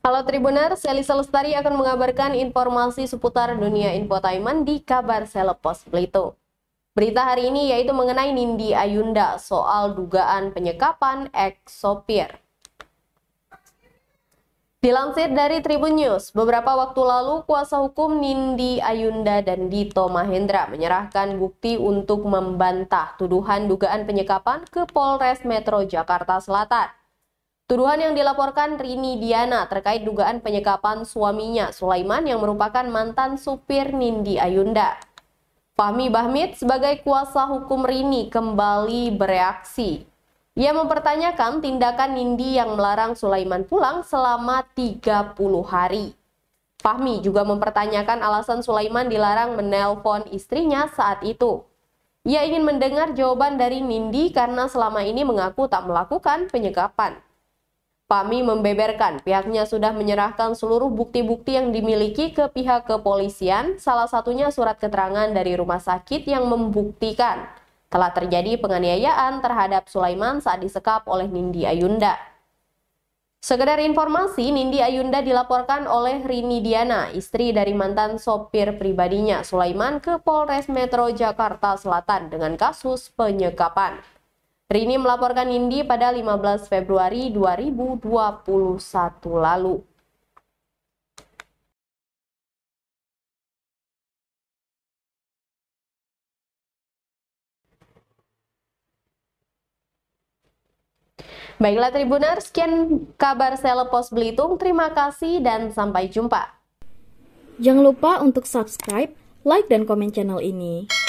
Halo saya Lisa Lestari akan mengabarkan informasi seputar dunia infotainment di kabar Selepos Belitung. Berita hari ini yaitu mengenai Nindi Ayunda soal dugaan penyekapan ex-sopir. Dilansir dari Tribun News, beberapa waktu lalu kuasa hukum Nindi Ayunda dan Dito Mahendra menyerahkan bukti untuk membantah tuduhan dugaan penyekapan ke Polres Metro Jakarta Selatan. Tuduhan yang dilaporkan Rini Diana terkait dugaan penyekapan suaminya Sulaiman yang merupakan mantan supir Nindi Ayunda. Fahmi Bahmid sebagai kuasa hukum Rini kembali bereaksi. Ia mempertanyakan tindakan Nindi yang melarang Sulaiman pulang selama 30 hari. Fahmi juga mempertanyakan alasan Sulaiman dilarang menelpon istrinya saat itu. Ia ingin mendengar jawaban dari Nindi karena selama ini mengaku tak melakukan penyekapan. Pami membeberkan pihaknya sudah menyerahkan seluruh bukti-bukti yang dimiliki ke pihak kepolisian, salah satunya surat keterangan dari rumah sakit yang membuktikan telah terjadi penganiayaan terhadap Sulaiman saat disekap oleh Nindi Ayunda. Sekedar informasi, Nindi Ayunda dilaporkan oleh Rini Diana, istri dari mantan sopir pribadinya Sulaiman ke Polres Metro Jakarta Selatan dengan kasus penyekapan. Rini melaporkan Indi pada 15 Februari 2021 lalu. Baiklah Tribuner, sekian kabar saya Pos Belitung. Terima kasih dan sampai jumpa. Jangan lupa untuk subscribe, like, dan komen channel ini.